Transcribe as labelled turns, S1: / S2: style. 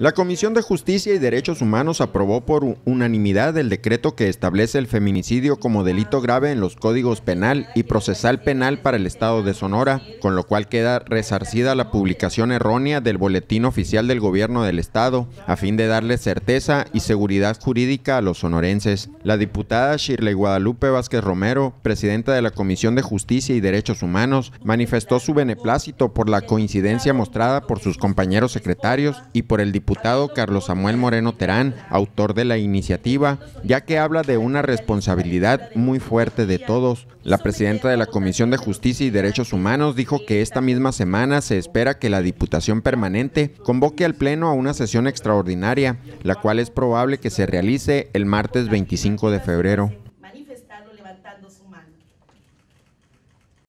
S1: La Comisión de Justicia y Derechos Humanos aprobó por unanimidad el decreto que establece el feminicidio como delito grave en los códigos penal y procesal penal para el Estado de Sonora, con lo cual queda resarcida la publicación errónea del Boletín Oficial del Gobierno del Estado, a fin de darle certeza y seguridad jurídica a los sonorenses. La diputada Shirley Guadalupe Vázquez Romero, presidenta de la Comisión de Justicia y Derechos Humanos, manifestó su beneplácito por la coincidencia mostrada por sus compañeros secretarios y por el diputado diputado Carlos Samuel Moreno Terán, autor de la iniciativa, ya que habla de una responsabilidad muy fuerte de todos. La presidenta de la Comisión de Justicia y Derechos Humanos dijo que esta misma semana se espera que la Diputación Permanente convoque al Pleno a una sesión extraordinaria, la cual es probable que se realice el martes 25 de febrero.